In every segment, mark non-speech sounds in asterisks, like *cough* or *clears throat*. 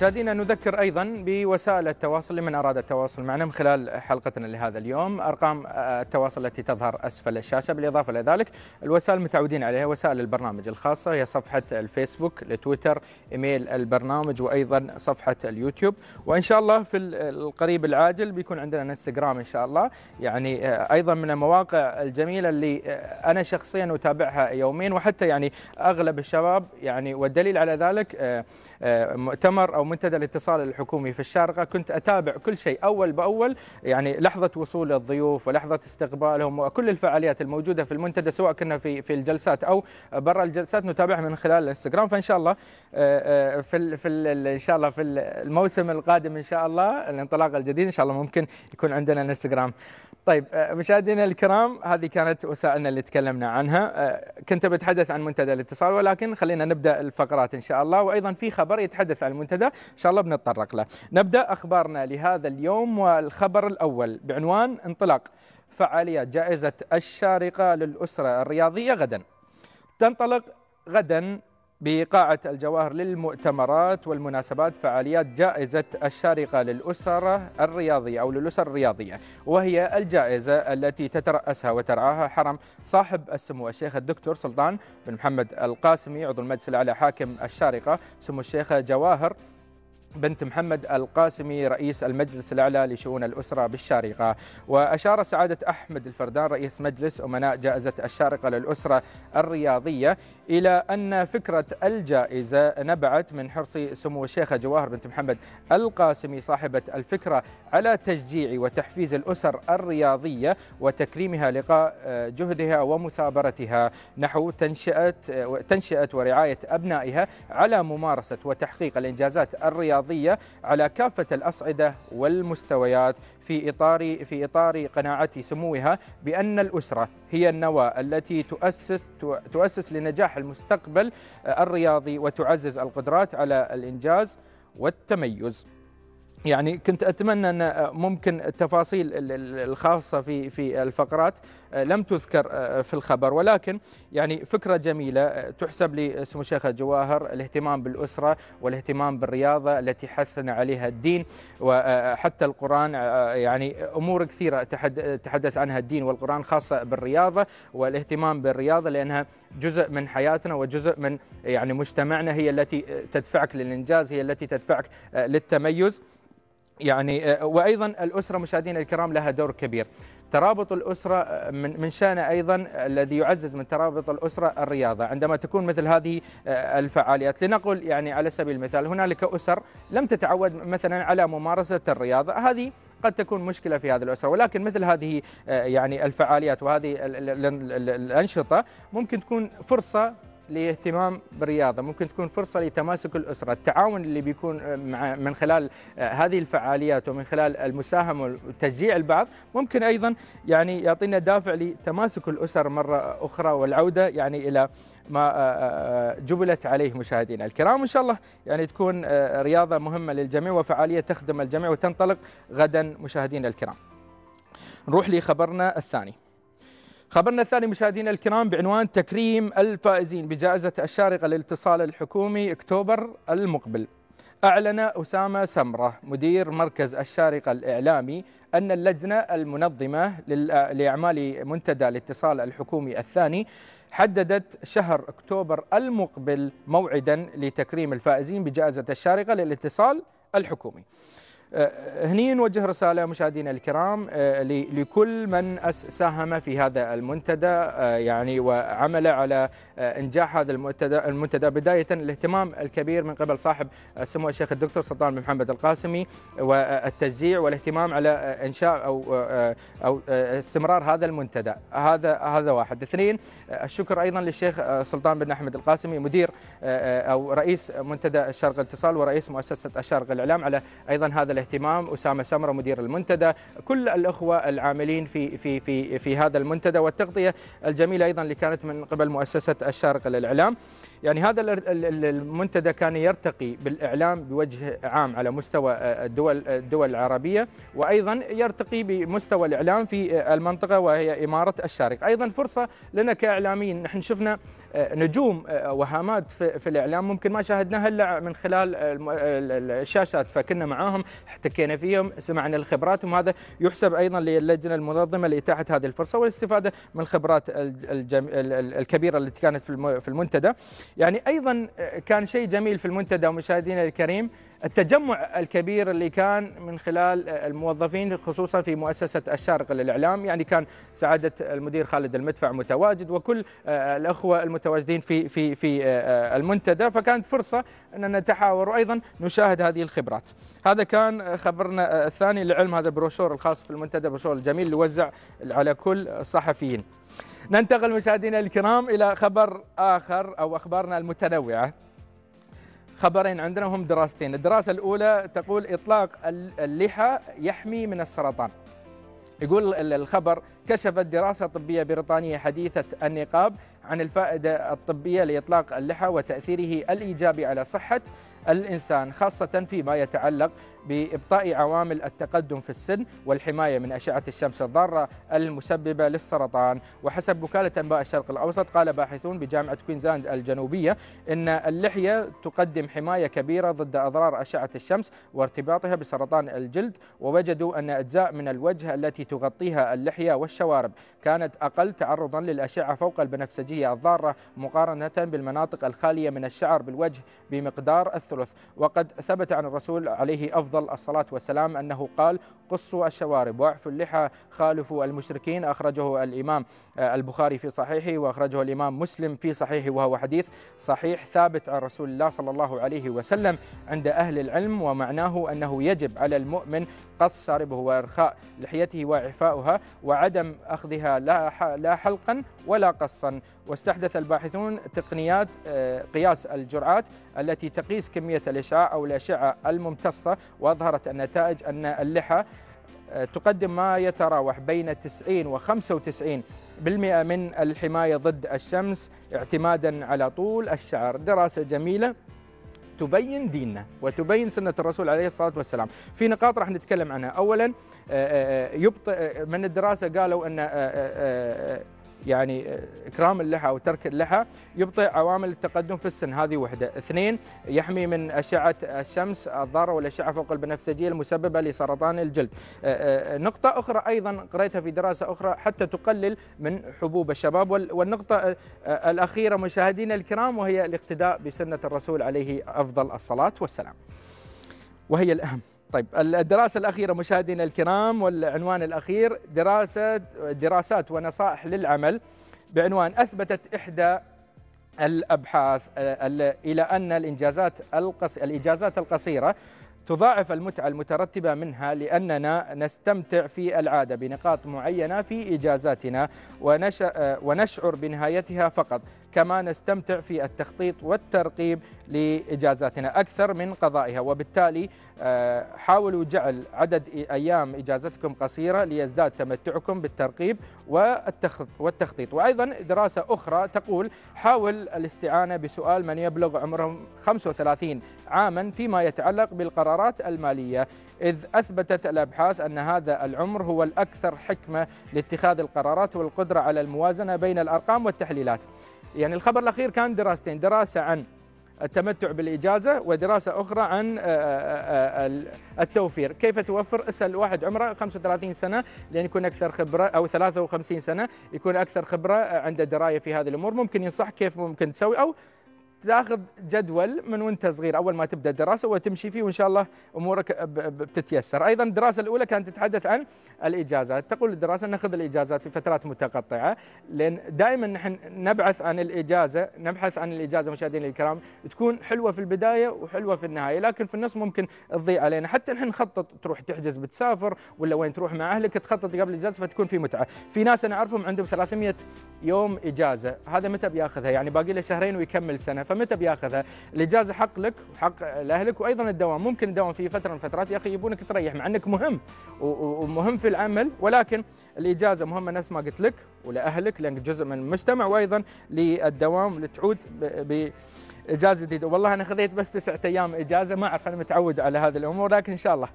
مشاهدينا نذكر ايضا بوسائل التواصل لمن اراد التواصل معنا من خلال حلقتنا لهذا اليوم، ارقام التواصل التي تظهر اسفل الشاشه، بالاضافه الى ذلك الوسائل المتعودين عليها وسائل البرنامج الخاصه هي صفحه الفيسبوك، التويتر، ايميل البرنامج وايضا صفحه اليوتيوب، وان شاء الله في القريب العاجل بيكون عندنا انستغرام ان شاء الله، يعني آه، ايضا من المواقع الجميله اللي آه، انا شخصيا اتابعها يوميا وحتى يعني اغلب الشباب يعني والدليل على ذلك آه، مؤتمر او منتدى الاتصال الحكومي في الشارقة كنت أتابع كل شيء أول بأول يعني لحظة وصول الضيوف ولحظة استقبالهم وكل الفعاليات الموجودة في المنتدى سواء كنا في في الجلسات أو برا الجلسات نتابعها من خلال الانستغرام فإن شاء الله آه، آه، في ال في ال إن شاء الله في الموسم القادم إن شاء الله الانطلاق الجديد إن شاء الله ممكن يكون عندنا انستغرام طيب آه، مشاهدينا الكرام هذه كانت وسائلنا اللي تكلمنا عنها كنت بتحدث عن منتدى الاتصال ولكن خلينا نبدا الفقرات ان شاء الله وايضا في خبر يتحدث عن المنتدى إن شاء الله بنتطرق له نبدأ أخبارنا لهذا اليوم والخبر الأول بعنوان انطلاق فعاليات جائزة الشارقة للأسرة الرياضية غدا تنطلق غدا بقاعة الجواهر للمؤتمرات والمناسبات فعاليات جائزة الشارقة للأسرة الرياضية أو للأسر الرياضية وهي الجائزة التي تترأسها وترعاها حرم صاحب السمو الشيخ الدكتور سلطان بن محمد القاسمي عضو المجلس الأعلى حاكم الشارقة سمو الشيخة جواهر بنت محمد القاسمي رئيس المجلس الأعلى لشؤون الأسرة بالشارقة وأشار سعادة أحمد الفردان رئيس مجلس أمناء جائزة الشارقة للأسرة الرياضية إلى أن فكرة الجائزة نبعت من حرص سمو الشيخة جواهر بنت محمد القاسمي صاحبة الفكرة على تشجيع وتحفيز الأسر الرياضية وتكريمها لقاء آه، جهدها ومثابرتها نحو تنشئة, آه، تنشئة ورعاية أبنائها على ممارسة وتحقيق الإنجازات الرياضية الرياضية على كافة الأصعدة والمستويات في إطار في إطار قناعة سموها بأن الأسرة هي النواة التي تؤسس تؤسس لنجاح المستقبل الرياضي وتعزز القدرات على الإنجاز والتميز يعني كنت اتمنى ان ممكن التفاصيل الخاصه في في الفقرات آه، لم تذكر آه، في الخبر ولكن يعني فكرة جميلة آه، تحسب لسمو الشيخ جواهر الاهتمام بالأسرة والاهتمام بالرياضة التي حثنا عليها الدين وحتى القرآن يعني أمور كثيرة تحدث عنها الدين والقرآن خاصة بالرياضة والاهتمام بالرياضة لأنها جزء من حياتنا وجزء من يعني مجتمعنا هي التي تدفعك للإنجاز هي التي تدفعك للتميز يعني وايضا الاسره مشاهدينا الكرام لها دور كبير ترابط الأسرة آه، من من شأنه أيضا الذي يعزز من ترابط الأسرة الرياضة عندما تكون مثل هذه آه، الفعاليات لنقل يعني على سبيل المثال هنالك أسر لم تتعود مثلا على ممارسة الرياضة هذه قد تكون مشكله في هذه الاسره ولكن مثل هذه آه، يعني الفعاليات وهذه الانشطه ممكن تكون فرصه للاهتمام بالرياضه، ممكن تكون فرصه لتماسك الاسره، التعاون اللي بيكون آه، مع من خلال آه، هذه الفعاليات ومن خلال المساهمه وتشجيع البعض، ممكن ايضا يعني يعطينا دافع لتماسك الاسر مره اخرى والعوده يعني الى ما آه، جبلت عليه مشاهدينا الكرام ان شاء الله يعني تكون رياضه مهمه للجميع وفعاليه تخدم الجميع وتنطلق غدا مشاهدينا الكرام. نروح لخبرنا الثاني. خبرنا الثاني مشاهدينا الكرام بعنوان تكريم الفائزين بجائزة الشارقة للاتصال الحكومي أكتوبر المقبل أعلن أسامة سمرة مدير مركز الشارقة الإعلامي أن اللجنة المنظمة لأعمال منتدى الاتصال الحكومي الثاني حددت شهر أكتوبر المقبل موعدا لتكريم الفائزين بجائزة الشارقة للاتصال الحكومي آه، هني نوجه رسالة مشاهدينا الكرام آه، لكل من ساهم في هذا المنتدى آه، يعني وعمل على إنجاح هذا المنتدى, المنتدى بداية الاهتمام الكبير من قبل صاحب سمو الشيخ الدكتور سلطان بن محمد القاسمي والتشجيع والاهتمام على إنشاء أو أو استمرار هذا المنتدى هذا هذا واحد اثنين الشكر أيضا للشيخ سلطان بن أحمد القاسمي مدير أو رئيس منتدى الشرق الاتصال ورئيس مؤسسة الشرق الإعلام على أيضا هذا الاهتمام اسامه سمره مدير المنتدى كل الاخوه العاملين في في في في هذا المنتدى والتغطيه الجميله ايضا اللي كانت من قبل مؤسسه الشارقه للاعلام يعني هذا المنتدى كان يرتقي بالاعلام بوجه عام على مستوى آه، الدول الدول العربيه وايضا يرتقي بمستوى الاعلام في آه، المنطقه وهي اماره الشارقه ايضا فرصه لنا كاعلاميين نحن شفنا آه، نجوم آه، وهامات في الاعلام ممكن ما شاهدناها الا من خلال الشاشات فكنا معاهم احتكينا فيهم سمعنا لخبراتهم هذا يحسب ايضا للجنه المنظمه لاتاحه هذه الفرصه والاستفاده من الخبرات الكبيره التي كانت في المنتدى يعني ايضا آه، كان شيء جميل في المنتدى ومشاهدينا الكريم التجمع الكبير اللي كان من خلال الموظفين خصوصا في مؤسسة الشارقة للإعلام يعني كان سعادة المدير خالد المدفع متواجد وكل آه، الأخوة المتواجدين في في في آه، آه، المنتدى فكانت فرصة أن نتحاور وأيضا نشاهد هذه الخبرات هذا كان خبرنا الثاني لعلم هذا البروشور الخاص في المنتدى بروشور الجميل اللي وزع على كل الصحفيين ننتقل مشاهدينا الكرام إلى خبر آخر أو أخبارنا المتنوعة خبرين عندنا هم دراستين الدراسة الأولى تقول إطلاق اللحى يحمي من السرطان يقول الخبر كشفت دراسة طبية بريطانية حديثة النقاب عن الفائدة الطبية لإطلاق اللحى وتأثيره الإيجابي على صحة الإنسان خاصة فيما يتعلق بإبطاء عوامل التقدم في السن والحماية من أشعة الشمس الضارة المسببة للسرطان وحسب وكالة أنباء الشرق الأوسط قال باحثون بجامعة كوينزلاند الجنوبية أن اللحية تقدم حماية كبيرة ضد أضرار أشعة الشمس وارتباطها بسرطان الجلد ووجدوا أن أجزاء من الوجه التي تغطيها اللحية والشوارب كانت أقل تعرضا للأشعة فوق البنفسجية الضارة مقارنة بالمناطق الخالية من الشعر بالوجه بمقدار الثلث وقد ثبت عن الرسول عليه أفضل الصلاة والسلام أنه قال قصوا الشوارب واعفوا اللحى خالفوا المشركين أخرجه الإمام آه، البخاري في صحيحه وأخرجه الإمام مسلم في صحيحه وهو حديث صحيح ثابت عن رسول الله صلى الله عليه وسلم عند أهل العلم ومعناه أنه يجب على المؤمن قص شاربه وإرخاء لحيته وإعفاؤها وعدم أخذها لا حلقا ولا قصا واستحدث الباحثون تقنيات آه، قياس الجرعات التي تقيس كمية الإشعاع أو الأشعة الممتصة وأظهرت النتائج أن اللحى آه، تقدم ما يتراوح بين 90 و 95 بالمئة من الحماية ضد الشمس اعتمادا على طول الشعر دراسة جميلة تبين ديننا وتبين سنة الرسول عليه الصلاة والسلام في نقاط راح نتكلم عنها أولا آه، آه، يبطئ من الدراسة قالوا أن يعني آه، اكرام اللحى او ترك اللحى يبطئ عوامل التقدم في السن هذه وحده، اثنين يحمي من اشعه الشمس الضاره والاشعه فوق البنفسجيه المسببه لسرطان الجلد. آه، آه، نقطه اخرى ايضا قريتها في دراسه اخرى حتى تقلل من حبوب الشباب والنقطه الاخيره مشاهدينا الكرام وهي الاقتداء بسنه الرسول عليه افضل الصلاه والسلام. وهي الاهم طيب الدراسة الأخيرة مشاهدينا الكرام والعنوان الأخير دراسة دراسات ونصائح للعمل بعنوان أثبتت إحدى الأبحاث آه، إلى أن الإنجازات القص... الإجازات القصيرة تضاعف المتعة المترتبة منها لأننا نستمتع في العادة بنقاط معينة في إجازاتنا ونش... آه، ونشعر بنهايتها فقط كما نستمتع في التخطيط والترقيب لإجازاتنا أكثر من قضائها وبالتالي آه، حاولوا جعل عدد أيام إجازتكم قصيرة ليزداد تمتعكم بالترقيب والتخطيط وأيضا دراسة أخرى تقول حاول الاستعانة بسؤال من يبلغ عمرهم 35 عاما فيما يتعلق بالقرارات المالية إذ أثبتت الأبحاث أن هذا العمر هو الأكثر حكمة لاتخاذ القرارات والقدرة على الموازنة بين الأرقام والتحليلات يعني الخبر الأخير كان دراستين دراسة عن التمتع بالإجازة ودراسة أخرى عن آه، آه، آه، التوفير كيف توفر اسأل واحد عمره 35 سنة لأن يكون أكثر خبرة أو 53 سنة يكون أكثر خبرة عنده دراية في هذه الأمور ممكن ينصح كيف ممكن تسوي أو تاخذ جدول من وانت صغير اول ما تبدا الدراسه وتمشي فيه وان شاء الله امورك بتتيسر ايضا الدراسه الاولى كانت تتحدث عن الاجازات تقول الدراسه ناخذ الاجازات في فترات متقطعه لان دائما نحن نبعث عن الاجازه نبحث عن الاجازه مشاهدينا الكرام تكون حلوه في البدايه وحلوه في النهايه لكن في النص ممكن تضيع علينا حتى نحن نخطط تروح تحجز بتسافر ولا وين تروح مع اهلك تخطط قبل الاجازه فتكون في متعه في ناس انا اعرفهم عندهم 300 يوم اجازه هذا متى بياخذها يعني باقي له شهرين ويكمل سنه فمتى بياخذها؟ الاجازه حق لك وحق لاهلك وايضا الدوام ممكن الدوام في فتره من الفترات يا اخي يبونك تريح مع انك مهم ومهم في العمل ولكن الاجازه مهمه نفس ما قلت لك ولاهلك لانك جزء من المجتمع وايضا للدوام لتعود ب اجازه جديده والله انا خذيت بس تسعة ايام اجازه ما اعرف انا متعود على هذه الامور لكن ان شاء الله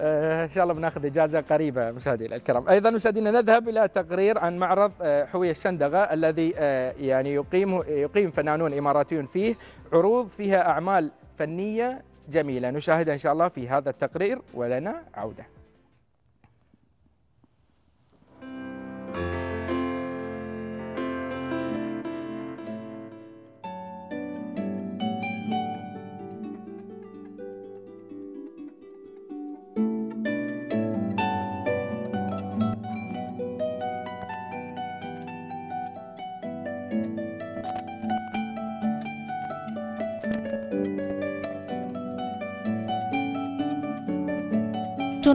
آه، ان شاء الله بناخذ اجازه قريبه مشاهدينا الكرام ايضا مشاهدينا نذهب الى تقرير عن معرض آه، حويه الشندغه الذي آه، يعني يقيم يقيم فنانون اماراتيون فيه عروض فيها اعمال فنيه جميله نشاهدها ان شاء الله في هذا التقرير ولنا عوده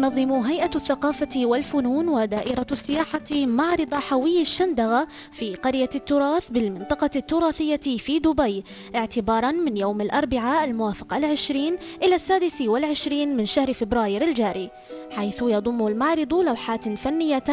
تنظم هيئة الثقافة والفنون ودائرة السياحة معرض حوي الشندغة في قرية التراث بالمنطقة التراثية في دبي اعتبارا من يوم الأربعاء الموافق العشرين إلى السادس والعشرين من شهر فبراير الجاري حيث يضم المعرض لوحات فنية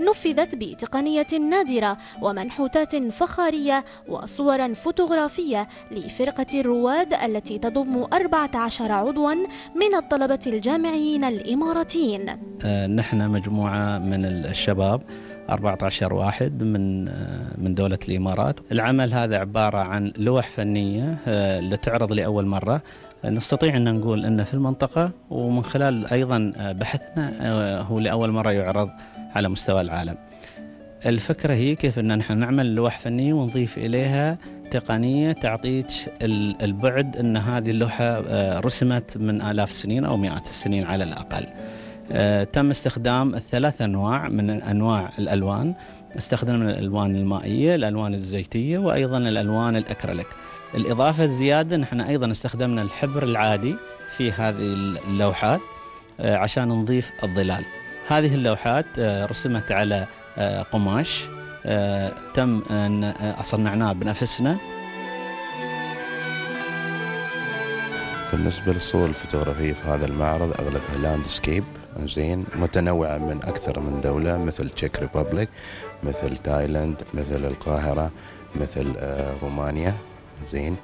نفذت بتقنية نادرة ومنحوتات فخارية وصورا فوتوغرافية لفرقة الرواد التي تضم 14 عضوا من الطلبة الجامعيين الإماراتيين 20 آه، نحن مجموعة من الشباب 14 واحد من آه، من دولة الإمارات العمل هذا عبارة عن لوح فنية آه، لتعرض لأول مرة نستطيع أن نقول أنه في المنطقة ومن خلال أيضا بحثنا هو لأول مرة يعرض على مستوى العالم الفكرة هي كيف أن نحن نعمل لوح فني ونضيف إليها تقنية تعطيك البعد أن هذه اللوحة رسمت من آلاف السنين أو مئات السنين على الأقل آه، تم استخدام الثلاث انواع من انواع الالوان استخدمنا الالوان المائيه، الالوان الزيتيه وايضا الالوان الاكريليك. الاضافه الزياده نحن ايضا استخدمنا الحبر العادي في هذه اللوحات آه، عشان نضيف الظلال. هذه اللوحات آه، رسمت على قماش تم ان صنعناه بنفسنا. بالنسبه للصور الفوتوغرافيه في هذا المعرض اغلبها لاندسكيب زين متنوعة من أكثر من دولة مثل تشيك ريبابليك مثل تايلاند مثل القاهرة مثل آه، رومانيا زين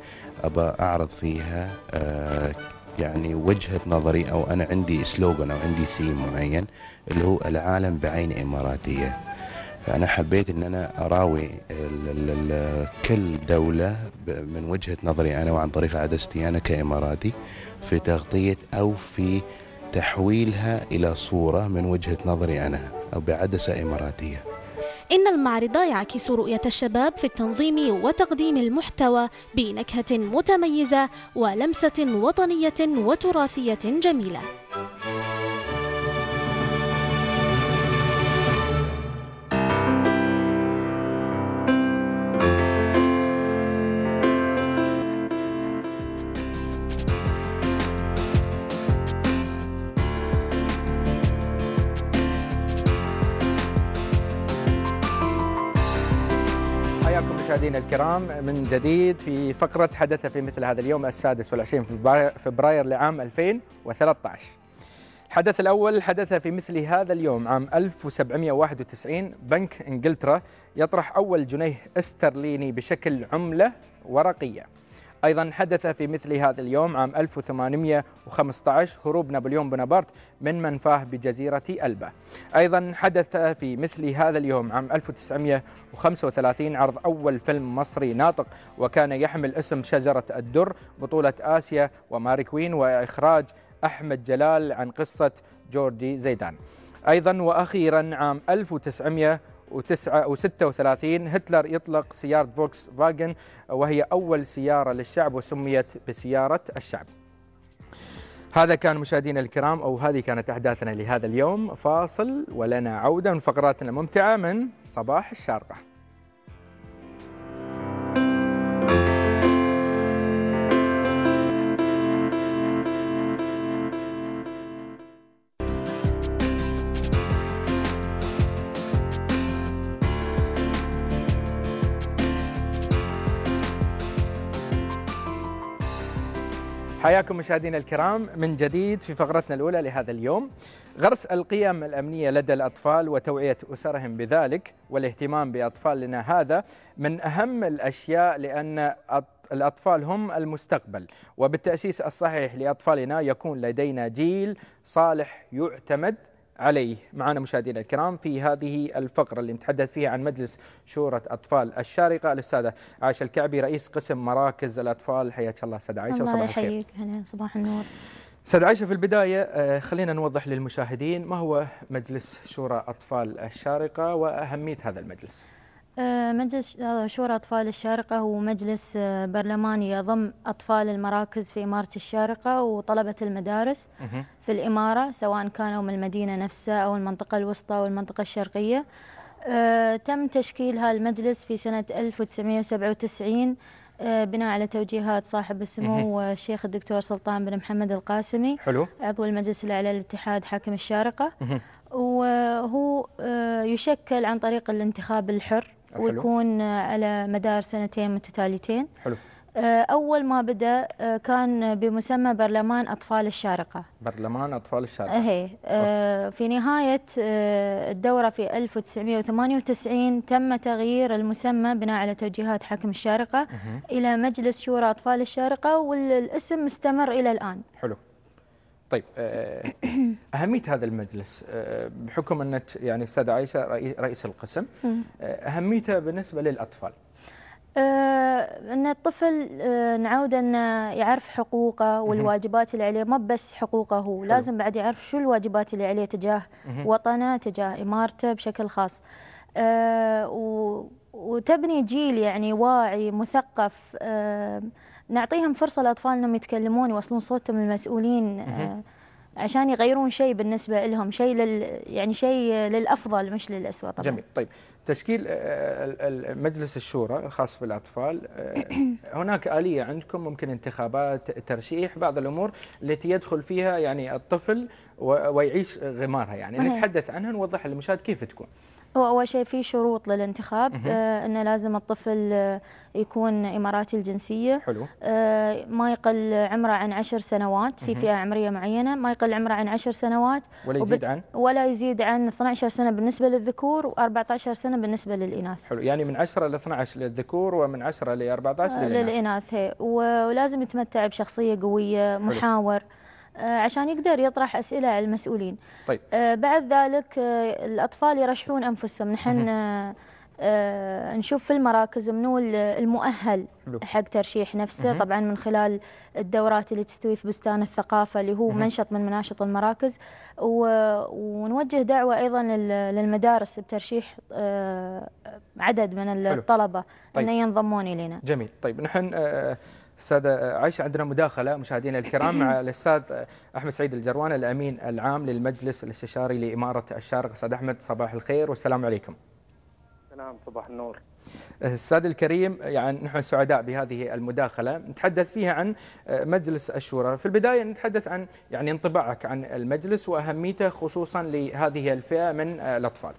أبى أعرض فيها آه، يعني وجهة نظري أو أنا عندي سلوغن أو عندي ثيم معين اللي هو العالم بعين إماراتية فأنا حبيت أن أنا أراوي كل دولة من وجهة نظري أنا وعن طريق عدستي أنا كإماراتي في تغطية أو في تحويلها إلى صورة من وجهة نظري أنا أو بعدسة إماراتية إن المعرض يعكس رؤية الشباب في التنظيم وتقديم المحتوى بنكهة متميزة ولمسة وطنية وتراثية جميلة مشاهدينا الكرام من جديد في فقرة حدث في مثل هذا اليوم السادس والعشرين فبراير لعام 2013 الحدث الأول حدث في مثل هذا اليوم عام 1791 بنك إنجلترا يطرح أول جنيه استرليني بشكل عملة ورقية أيضا حدث في مثل هذا اليوم عام 1815 هروب نابليون بونابرت من منفاه بجزيرة ألبا أيضا حدث في مثل هذا اليوم عام 1935 عرض أول فيلم مصري ناطق وكان يحمل اسم شجرة الدر بطولة آسيا وماري كوين وإخراج أحمد جلال عن قصة جورجي زيدان أيضا وأخيرا عام 1900 1936 هتلر يطلق سيارة فوكس فاجن وهي أول سيارة للشعب وسميت بسيارة الشعب هذا كان مشاهدينا الكرام أو هذه كانت أحداثنا لهذا اليوم فاصل ولنا عودة من فقراتنا الممتعة من صباح الشارقة حياكم مشاهدينا الكرام من جديد في فقرتنا الأولى لهذا اليوم غرس القيم الأمنية لدى الأطفال وتوعية أسرهم بذلك والاهتمام بأطفالنا هذا من أهم الأشياء لأن الأطفال هم المستقبل وبالتأسيس الصحيح لأطفالنا يكون لدينا جيل صالح يعتمد عليه معنا مشاهدينا الكرام في هذه الفقرة اللي نتحدث فيها عن مجلس شورى أطفال الشارقة الأستاذة عائشة الكعبي رئيس قسم مراكز الأطفال حياك الله استاذه عائشة صباح الخير يحييك هلا صباح النور استاذه عائشة في البداية آه، خلينا نوضح للمشاهدين ما هو مجلس شورى أطفال الشارقة وأهمية هذا المجلس آه، مجلس آه، شورى أطفال الشارقة هو مجلس آه، برلماني يضم أطفال المراكز في إمارة الشارقة وطلبة المدارس في الإمارة سواء كانوا من المدينة نفسها أو المنطقة الوسطى أو المنطقة الشرقية تم تشكيل هذا المجلس في سنة 1997 بناء على توجيهات صاحب السمو الشيخ الدكتور سلطان بن محمد القاسمي حلو. عضو المجلس الأعلى للاتحاد حاكم الشارقة وهو يشكل عن طريق الانتخاب الحر ويكون على مدار سنتين متتاليتين حلو آه، أول ما بدأ آه، كان بمسمى برلمان أطفال الشارقة برلمان أطفال الشارقة إيه، أهي في نهاية آه، الدورة في 1998 تم تغيير المسمى بناء على توجيهات حكم الشارقة إلى مجلس شورى أطفال الشارقة والاسم مستمر إلى الآن حلو طيب آه، *coughs* اهميه هذا المجلس آه، بحكم ان يعني استاذه عائشه رئيس القسم آه، اهميته بالنسبه للاطفال ان الطفل نعود انه يعرف حقوقه والواجبات اللي عليه ما بس حقوقه هو حلو. لازم بعد يعرف شو الواجبات اللي عليه تجاه وطنه تجاه امارته بشكل خاص وتبني جيل يعني واعي مثقف نعطيهم فرصه لاطفال انهم يتكلمون يوصلون صوتهم للمسؤولين آه، عشان يغيرون شيء بالنسبه لهم شيء لل يعني شيء للافضل مش للاسوء طبعا جميل طيب تشكيل آه، آه، مجلس الشورى الخاص بالاطفال *coughs* هناك اليه عندكم ممكن انتخابات ترشيح بعض الامور التي يدخل فيها يعني الطفل ويعيش غمارها يعني نتحدث عنها نوضح للمشاهد كيف تكون هو اول شيء في شروط للانتخاب آه انه لازم الطفل آه، يكون اماراتي الجنسيه حلو آه ما يقل عمره عن عشر سنوات في فئه عمريه معينه ما يقل عمره عن عشر سنوات ولا يزيد عن ولا يزيد عن 12 سنه بالنسبه للذكور و14 سنه بالنسبه للاناث حلو يعني من 10 ل 12 للذكور ومن 10 ل 14 للاناث للاناث ولازم يتمتع بشخصيه قويه محاور حلو. آه، عشان يقدر يطرح اسئله على المسؤولين طيب. آه، بعد ذلك آه، الاطفال يرشحون انفسهم نحن نشوف في المراكز منو المؤهل حق ترشيح نفسه طبعا من خلال الدورات اللي تستوي في بستان الثقافه اللي هو منشط من مناشط المراكز ونوجه دعوه ايضا للمدارس بترشيح عدد من الطلبه طيب. انه ينضمون الينا جميل طيب نحن آه استاذ عايشه عندنا مداخله مشاهدينا الكرام مع *coughs* الاستاذ احمد سعيد الجروان الامين العام للمجلس الاستشاري لاماره الشارقه استاذ احمد صباح الخير والسلام عليكم. نعم صباح النور. السادة الكريم يعني نحن سعداء بهذه المداخلة نتحدث فيها عن مجلس الشورى في البداية نتحدث عن يعني انطباعك عن المجلس وأهميته خصوصا لهذه الفئة من الأطفال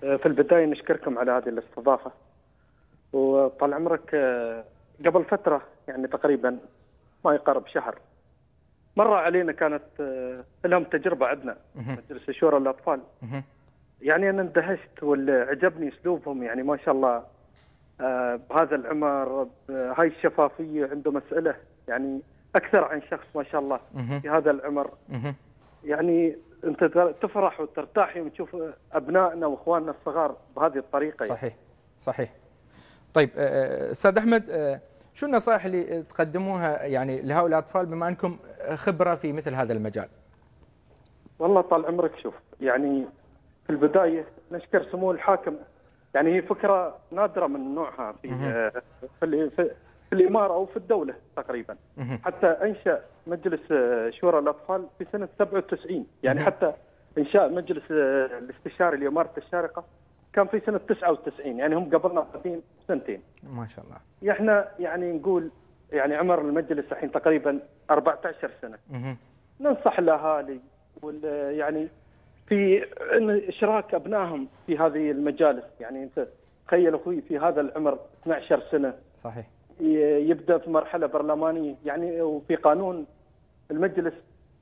في البداية نشكركم على هذه الاستضافة وطال عمرك آه، قبل فترة يعني تقريبا ما يقارب شهر مر علينا كانت آه، لهم تجربه عندنا مجلس الشورى الاطفال يعني انا اندهشت وعجبني اسلوبهم يعني ما شاء الله بهذا آه، العمر آه، هاي الشفافيه عنده مساله يعني اكثر عن شخص ما شاء الله في هذا العمر يعني انت تفرح وترتاح يوم تشوف ابنائنا واخواننا الصغار بهذه الطريقه يعني. صحيح صحيح طيب استاذ احمد شو النصائح اللي تقدموها يعني لهؤلاء الاطفال بما انكم خبره في مثل هذا المجال؟ والله طال عمرك شوف يعني في البدايه نشكر سمو الحاكم يعني هي فكره نادره من نوعها في آه، في, في الاماره او في الدوله تقريبا حتى انشا مجلس آه، شورى الاطفال في سنه 97 يعني حتى انشاء مجلس آه، الاستشاري لاماره الشارقه كان في سنه 99 يعني هم قبلنا ب سنتين ما شاء الله احنا يعني نقول يعني عمر المجلس الحين تقريبا 14 سنه مه. ننصح الاهالي وال يعني في اشراك ابنائهم في هذه المجالس يعني انت تخيل اخوي في هذا العمر 12 سنه صحيح يبدا في مرحله برلمانيه يعني وفي قانون المجلس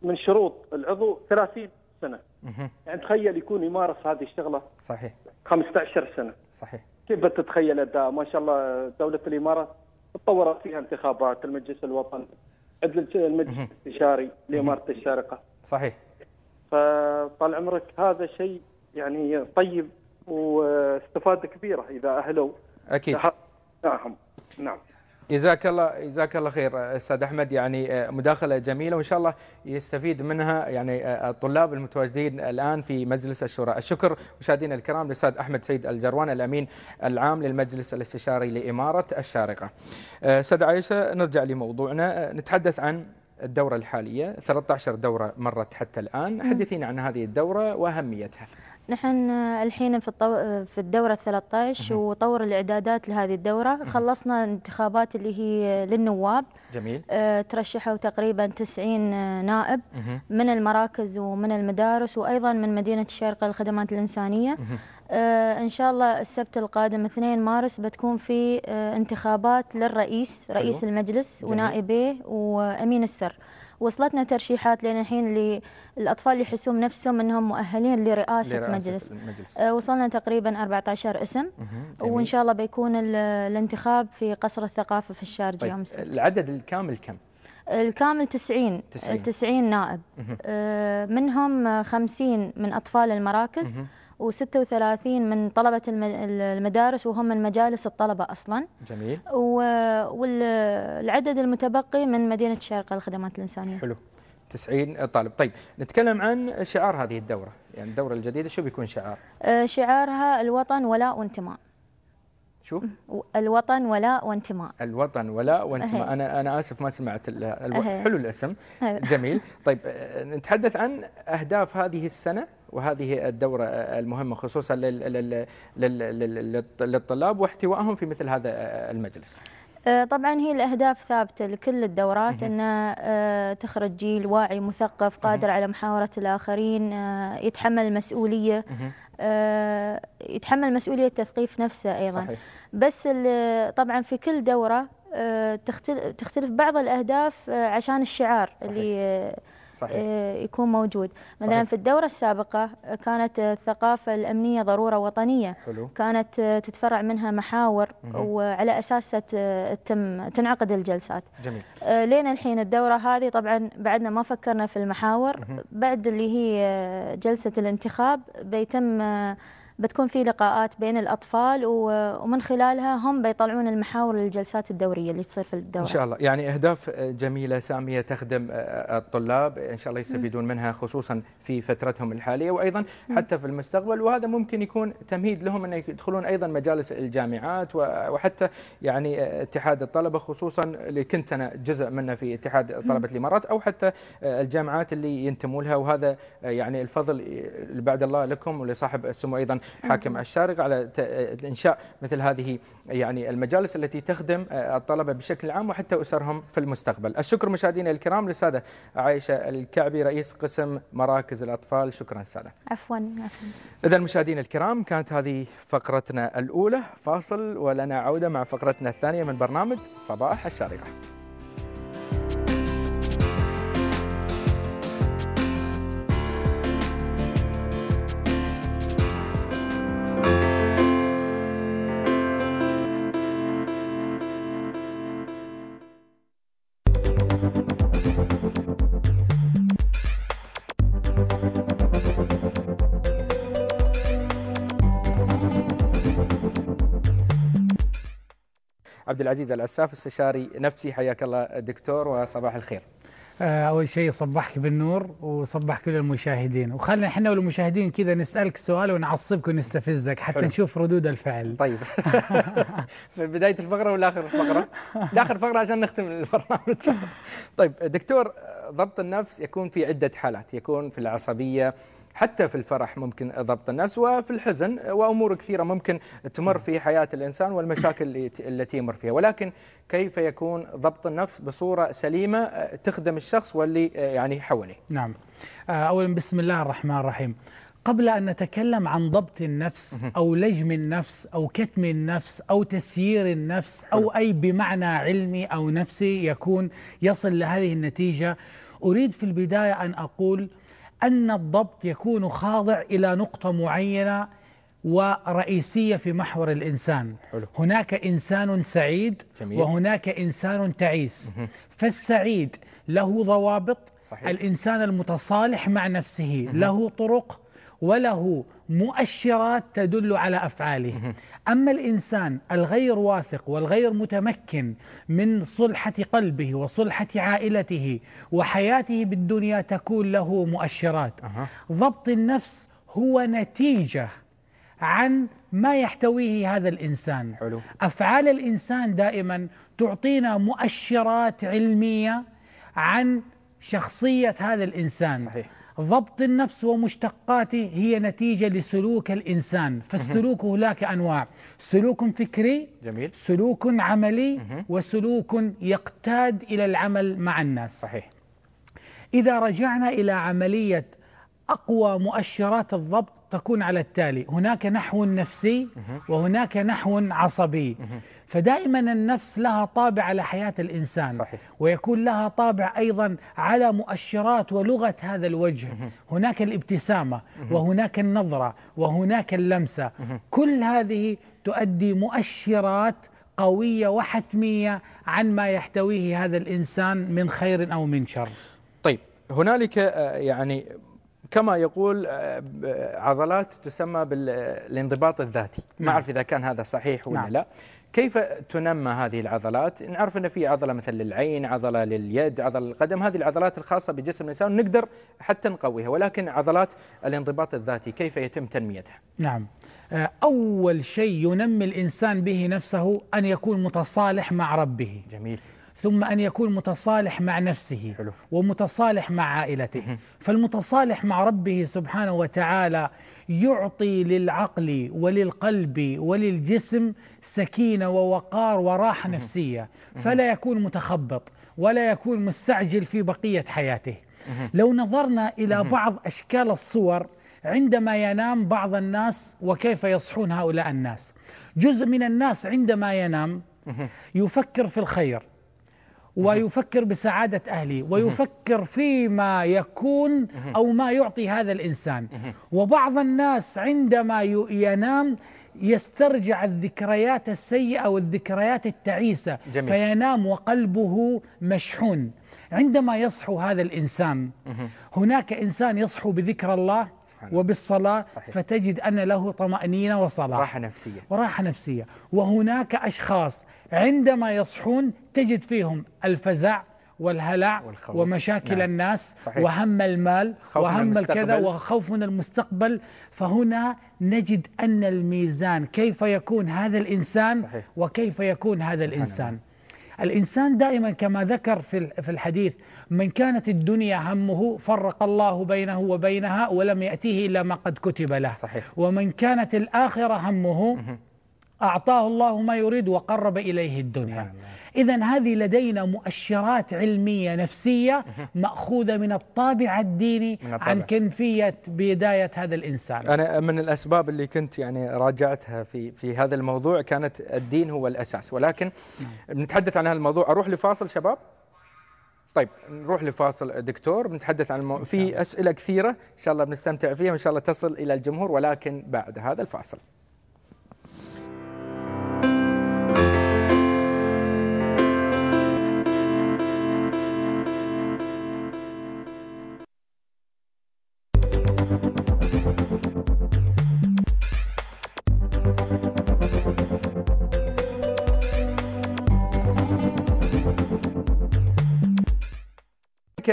من شروط العضو 30 سنه يعني تخيل يكون يمارس هذه الشغله صحيح 15 سنه صحيح كيف بتتخيل اداء ما شاء الله دوله الامارات تطورت فيها انتخابات المجلس الوطني عدل المجلس الاستشاري لاماره الشارقه صحيح فطال عمرك هذا شيء يعني طيب واستفاده كبيره اذا اهلوا اكيد نعم نعم جزاك الله جزاك الله خير استاذ احمد يعني آه، مداخله جميله وان شاء الله يستفيد منها يعني آه، الطلاب المتواجدين الان في مجلس الشورى الشكر مشاهدينا الكرام للاستاذ احمد سيد الجروان الامين العام للمجلس الاستشاري لاماره الشارقه آه، استاذ عائشه نرجع لموضوعنا نتحدث عن الدوره الحاليه 13 دوره مرت حتى الان حدثينا عن هذه الدوره واهميتها نحن الحين في الطو... في الدوره 13 وطور الاعدادات لهذه الدوره خلصنا انتخابات اللي هي للنواب جميل آه ترشحوا تقريبا 90 نائب من المراكز ومن المدارس وايضا من مدينه الشرق للخدمات الانسانيه آه ان شاء الله السبت القادم 2 مارس بتكون في آه انتخابات للرئيس رئيس حلو. المجلس جميل. ونائبيه وامين السر وصلتنا ترشيحات لين الحين للاطفال اللي يحسون نفسهم انهم مؤهلين لرئاسه, لرئاسة مجلس, آه وصلنا تقريبا 14 اسم وان شاء الله بيكون الانتخاب في قصر الثقافه في الشارجه طيب. يوم السبت العدد الكامل كم؟ الكامل 90 90, 90 نائب آه، منهم 50 من اطفال المراكز و36 من طلبة المدارس وهم من مجالس الطلبة أصلا جميل والعدد المتبقي من مدينة الشارقة للخدمات الإنسانية حلو 90 طالب طيب نتكلم عن شعار هذه الدورة يعني الدورة الجديدة شو بيكون شعار؟ شعارها الوطن ولاء وانتماء شو؟ الوطن ولاء وانتماء الوطن ولاء وانتماء أهي. انا انا اسف ما سمعت الو... حلو الاسم أهي. أيوة. جميل *laughs* طيب نتحدث عن اهداف هذه السنه وهذه الدورة المهمة خصوصا للطلاب واحتوائهم في مثل هذا المجلس أه، طبعا هي الاهداف ثابته لكل الدورات ان أه، تخرج جيل واعي مثقف قادر على محاوره الاخرين يتحمل المسؤوليه يتحمل مسؤوليه أه، تثقيف نفسه ايضا صحيح. بس طبعا في كل دوره تختلف بعض الاهداف عشان الشعار صحيح. اللي صحيح. آه، يكون موجود مثلا صحيح. في الدورة السابقة كانت الثقافة الأمنية ضرورة وطنية حلو. كانت تتفرع منها محاور مم. وعلى أساسها تتم تنعقد الجلسات جميل. آه، لين الحين الدورة هذه طبعا بعدنا ما فكرنا في المحاور مم. بعد اللي هي جلسة الانتخاب بيتم آه، بتكون في لقاءات بين الأطفال ومن خلالها هم بيطلعون المحاور للجلسات الدورية اللي تصير في الدورة إن شاء الله يعني أهداف جميلة سامية تخدم الطلاب إن شاء الله يستفيدون منها خصوصا في فترتهم الحالية وأيضا حتى في المستقبل وهذا ممكن يكون تمهيد لهم أن يدخلون أيضا مجالس الجامعات وحتى يعني اتحاد الطلبة خصوصا اللي كنت أنا جزء منه في اتحاد طلبة الإمارات أو حتى الجامعات اللي ينتموا لها وهذا يعني الفضل بعد الله لكم ولصاحب السمو أيضا حاكم الشارقة على إنشاء مثل هذه يعني المجالس التي تخدم آه، الطلبة بشكل عام وحتى أسرهم في المستقبل الشكر مشاهدينا الكرام للسادة عائشة الكعبي رئيس قسم مراكز الأطفال شكرا سادة عفوا, عفوا. إذا مشاهدينا الكرام كانت هذه فقرتنا الأولى فاصل ولنا عودة مع فقرتنا الثانية من برنامج صباح الشارقة عبد العزيز العساف استشاري نفسي حياك الله دكتور وصباح الخير آه، اول شيء صبحك بالنور وصبح كل المشاهدين وخلنا احنا والمشاهدين كذا نسالك سؤال ونعصبك ونستفزك حتى حلو. نشوف ردود الفعل طيب *laughs* *laughs* في بدايه الفقره ولا اخر الفقره داخل *laughs* الفقره عشان نختم البرنامج طيب دكتور ضبط النفس يكون في عده حالات يكون في العصبيه حتى في الفرح ممكن ضبط النفس وفي الحزن وامور كثيره ممكن تمر في حياه الانسان والمشاكل التي يمر فيها ولكن كيف يكون ضبط النفس بصوره سليمه آه، تخدم الشخص واللي آه، يعني حوله نعم آه، اولا بسم الله الرحمن الرحيم قبل أن نتكلم عن ضبط النفس أو لجم النفس أو كتم النفس أو تسيير النفس أو أي بمعنى علمي أو نفسي يكون يصل لهذه النتيجة أريد في البداية أن أقول أن الضبط يكون خاضع إلى نقطة معينة ورئيسية في محور الإنسان حلو. هناك إنسان سعيد جميل. وهناك إنسان تعيس فالسعيد له ضوابط صحيح. الإنسان المتصالح مع نفسه له طرق وله مؤشرات تدل على افعاله اما الانسان الغير واثق والغير متمكن من صلحه قلبه وصلحه عائلته وحياته بالدنيا تكون له مؤشرات ضبط النفس هو نتيجه عن ما يحتويه هذا الانسان حلو. افعال الانسان دائما تعطينا مؤشرات علميه عن شخصيه هذا الانسان صحيح ضبط النفس ومشتقاته هي نتيجة لسلوك الإنسان فالسلوك هناك أنواع سلوك فكري جميل سلوك عملي وسلوك يقتاد إلى العمل مع الناس صحيح إذا رجعنا إلى عملية أقوى مؤشرات الضبط تكون على التالي هناك نحو نفسي وهناك نحو عصبي فدائما النفس لها طابع على حياة الإنسان صحيح. ويكون لها طابع أيضا على مؤشرات ولغة هذا الوجه هناك الابتسامة وهناك النظرة وهناك اللمسة كل هذه تؤدي مؤشرات قوية وحتمية عن ما يحتويه هذا الإنسان من خير أو من شر طيب هنالك آه، يعني كما يقول آه، آه، عضلات تسمى بالانضباط آه، الذاتي ما نعم. اعرف اذا كان هذا صحيح ولا نعم. لا كيف تنمى هذه العضلات نعرف ان في عضله مثل للعين عضله لليد عضله للقدم هذه العضلات الخاصه بجسم الانسان نقدر حتى نقويها ولكن عضلات الانضباط الذاتي كيف يتم تنميتها نعم اول شيء ينمي الانسان به نفسه ان يكون متصالح مع ربه جميل ثم أن يكون متصالح مع نفسه حلو. ومتصالح مع عائلته فالمتصالح مع ربه سبحانه وتعالى يعطي للعقل وللقلب وللجسم سكينة ووقار وراحة نفسية فلا يكون متخبط ولا يكون مستعجل في بقية حياته لو نظرنا إلى بعض أشكال الصور عندما ينام بعض الناس وكيف يصحون هؤلاء الناس جزء من الناس عندما ينام يفكر في الخير ويفكر بسعادة أهله ويفكر فيما يكون أو ما يعطي هذا الإنسان وبعض الناس عندما ينام يسترجع الذكريات السيئة والذكريات التعيسة جميل. فينام وقلبه مشحون عندما يصحو هذا الإنسان هناك إنسان يصحو بذكر الله وبالصلاة صحيح فتجد أن له طمأنينة وصلاة راحة نفسية وراحة نفسية وهناك أشخاص عندما يصحون تجد فيهم الفزع والهلع والخوف. ومشاكل نعم. الناس صحيح. وهم المال وهم الكذا وخوف من المستقبل فهنا نجد أن الميزان كيف يكون هذا الإنسان صحيح. وكيف يكون هذا الإنسان نعم. الإنسان دائما كما ذكر في الحديث من كانت الدنيا همه فرق الله بينه وبينها ولم يأتيه إلا ما قد كتب له صحيح. ومن كانت الآخرة همه أعطاه الله ما يريد وقرب إليه الدنيا إذا هذه لدينا مؤشرات علمية نفسية مأخوذة من الطابع الديني من الطابع. عن كيفية بداية هذا الإنسان أنا من الأسباب اللي كنت يعني راجعتها في في هذا الموضوع كانت الدين هو الأساس ولكن بنتحدث نعم. عن هذا الموضوع أروح لفاصل شباب طيب نروح لفاصل دكتور بنتحدث عن المو... في أسئلة كثيرة إن شاء الله بنستمتع فيها وإن شاء الله تصل إلى الجمهور ولكن بعد هذا الفاصل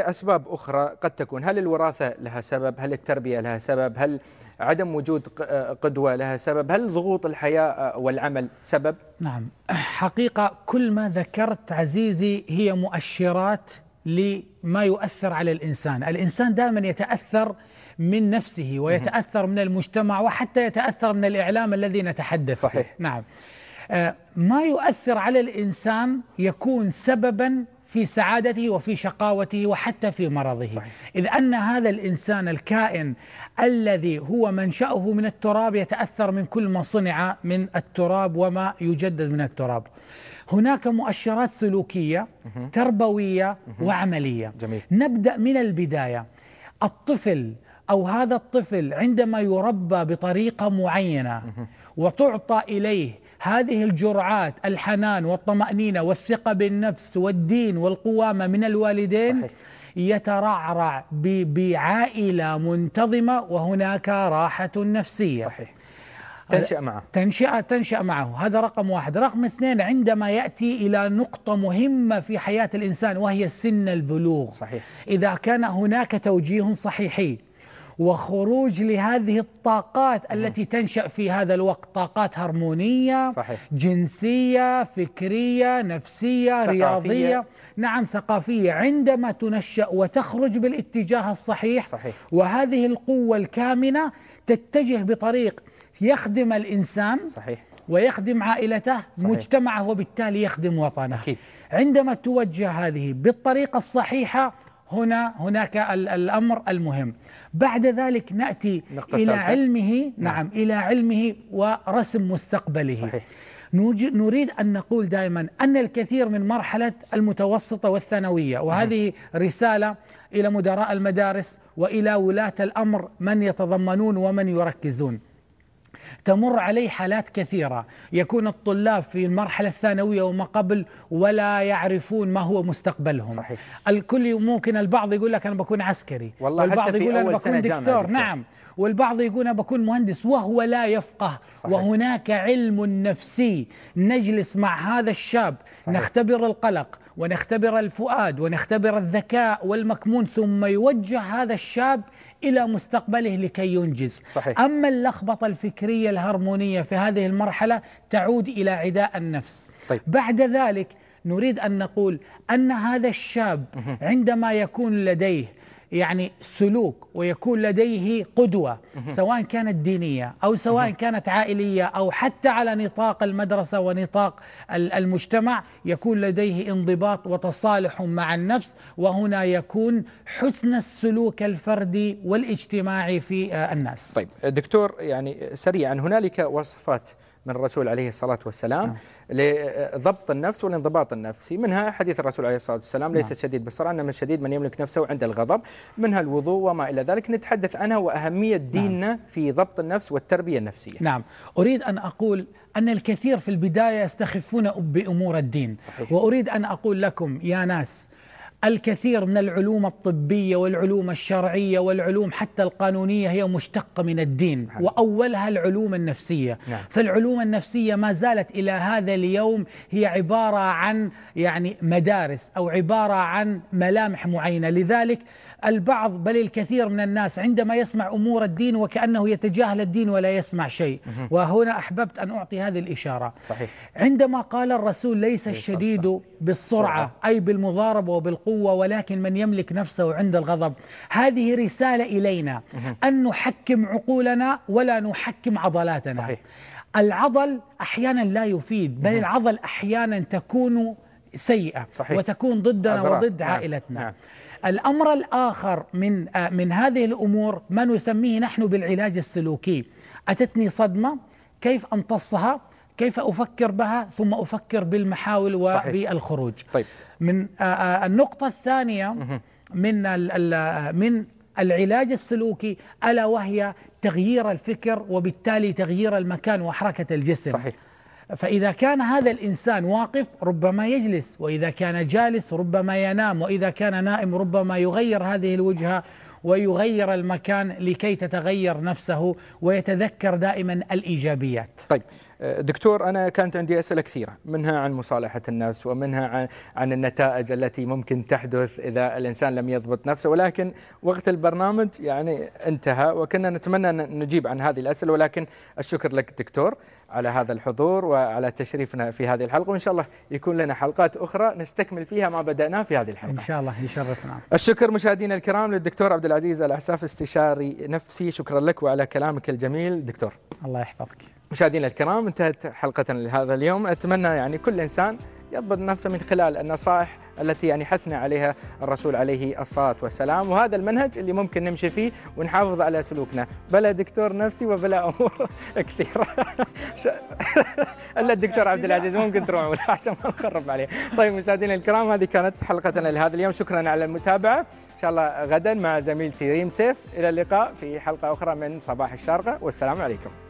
أسباب أخرى قد تكون هل الوراثة لها سبب هل التربية لها سبب هل عدم وجود آه، قدوة لها سبب هل ضغوط الحياة آه، والعمل سبب نعم *clears throat* حقيقة كل ما ذكرت عزيزي هي مؤشرات لما يؤثر على الإنسان الإنسان دائما يتأثر من نفسه ويتأثر من المجتمع وحتى يتأثر من الإعلام الذي نتحدث صحيح نعم آه، ما يؤثر على الإنسان يكون سببا في سعادته وفي شقاوته وحتى في مرضه صحيح. إذ أن هذا الإنسان الكائن الذي هو منشأه من التراب يتأثر من كل ما صنع من التراب وما يجدد من التراب هناك مؤشرات سلوكية تربوية وعملية جميل. نبدأ من البداية الطفل أو هذا الطفل عندما يربى بطريقة معينة وتعطى إليه هذه الجرعات الحنان والطمأنينة والثقة بالنفس والدين والقوامة من الوالدين صحيح. يترعرع بعائلة منتظمة وهناك راحة نفسية صحيح تنشأ معه تنشأ تنشأ معه هذا رقم واحد رقم اثنين عندما يأتي إلى نقطة مهمة في حياة الإنسان وهي سن البلوغ صحيح إذا كان هناك توجيه صحيحي وخروج لهذه الطاقات التي تنشأ في هذا الوقت طاقات هرمونية صحيح. جنسية فكرية نفسية ثقافية. رياضية نعم ثقافية عندما تنشأ وتخرج بالاتجاه الصحيح صحيح. وهذه القوة الكامنة تتجه بطريق يخدم الإنسان صحيح ويخدم عائلته صحيح. مجتمعه وبالتالي يخدم وطنه أكيد. عندما توجه هذه بالطريقة الصحيحة هنا هناك الأمر المهم بعد ذلك نأتي إلى علمه نعم. نعم إلى علمه ورسم مستقبله صحيح نريد أن نقول دائما أن الكثير من مرحلة المتوسطة والثانوية وهذه رسالة إلى مدراء المدارس وإلى ولاة الأمر من يتضمنون ومن يركزون تمر علي حالات كثيرة يكون الطلاب في المرحلة الثانوية وما قبل ولا يعرفون ما هو مستقبلهم صحيح. الكل ممكن البعض يقول لك أنا بكون عسكري والله والبعض يقول أنا بكون دكتور, دكتور نعم والبعض يقول أنا بكون مهندس وهو لا يفقه صحيح. وهناك علم نفسي نجلس مع هذا الشاب صحيح. نختبر القلق ونختبر الفؤاد ونختبر الذكاء والمكمون ثم يوجه هذا الشاب إلى مستقبله لكي ينجز صحيح. أما اللخبطة الفكرية الهرمونية في هذه المرحلة تعود إلى عداء النفس طيب. بعد ذلك نريد أن نقول أن هذا الشاب عندما يكون لديه يعني سلوك ويكون لديه قدوة سواء كانت دينية أو سواء كانت عائلية أو حتى على نطاق المدرسة ونطاق المجتمع يكون لديه انضباط وتصالح مع النفس وهنا يكون حسن السلوك الفردي والاجتماعي في آه، الناس طيب دكتور يعني سريعا هنالك وصفات من الرسول عليه الصلاة والسلام نعم. لضبط النفس والانضباط النفسي منها حديث الرسول عليه الصلاة والسلام ليس الشديد نعم. بالصرع إنما الشديد من يملك نفسه عند الغضب منها الوضوء وما إلى ذلك نتحدث عنها وأهمية نعم. ديننا في ضبط النفس والتربية النفسية نعم أريد أن أقول أن الكثير في البداية يستخفون بأمور الدين صحيح. وأريد أن أقول لكم يا ناس الكثير من العلوم الطبيه والعلوم الشرعيه والعلوم حتى القانونيه هي مشتقه من الدين واولها العلوم النفسيه نعم. فالعلوم النفسيه ما زالت الى هذا اليوم هي عباره عن يعني مدارس او عباره عن ملامح معينه لذلك البعض بل الكثير من الناس عندما يسمع أمور الدين وكأنه يتجاهل الدين ولا يسمع شيء وهنا أحببت أن أعطي هذه الإشارة صحيح عندما قال الرسول ليس الشديد بالسرعة أي بالمضاربة وبالقوة ولكن من يملك نفسه عند الغضب هذه رسالة إلينا أن نحكم عقولنا ولا نحكم عضلاتنا صحيح العضل أحيانا لا يفيد بل العضل أحيانا تكون سيئة صحيح وتكون ضدنا وضد نعم. عائلتنا نعم. نعم. الأمر الآخر من آه، من هذه الأمور ما نسميه نحن بالعلاج السلوكي أتتني صدمة كيف أمتصها كيف أفكر بها ثم أفكر بالمحاول وبالخروج طيب. من آه، آه، النقطة الثانية من من العلاج السلوكي ألا وهي تغيير الفكر وبالتالي تغيير المكان وحركة الجسم صحيح فإذا كان هذا الإنسان واقف ربما يجلس وإذا كان جالس ربما ينام وإذا كان نائم ربما يغير هذه الوجهة ويغير المكان لكي تتغير نفسه ويتذكر دائما الإيجابيات طيب دكتور أنا كانت عندي أسئلة كثيرة منها عن مصالحة النفس ومنها عن, عن النتائج التي ممكن تحدث إذا الإنسان لم يضبط نفسه ولكن وقت البرنامج يعني انتهى وكنا نتمنى أن نجيب عن هذه الأسئلة ولكن الشكر لك دكتور على هذا الحضور وعلى تشريفنا في هذه الحلقة وإن شاء الله يكون لنا حلقات أخرى نستكمل فيها ما بدأناه في هذه الحلقة إن شاء الله يشرفنا الشكر مشاهدينا الكرام للدكتور عبد العزيز الاحساف استشاري نفسي شكرا لك وعلى كلامك الجميل دكتور الله يحفظك مشاهدينا الكرام انتهت حلقتنا لهذا اليوم أتمنى يعني كل إنسان يضبط نفسه من خلال النصائح التي يعني حثنا عليها الرسول عليه الصلاة والسلام وهذا المنهج اللي ممكن نمشي فيه ونحافظ على سلوكنا بلا دكتور نفسي وبلا أمور *laughs* كثيرة *laughs* إلا الدكتور عبد العزيز ممكن تروحوا *laughs* عشان ما نخرب عليه طيب مشاهدينا الكرام هذه كانت حلقتنا لهذا اليوم شكرا على المتابعة إن شاء الله غدا مع زميلتي ريم سيف إلى اللقاء في حلقة أخرى من صباح الشارقة والسلام عليكم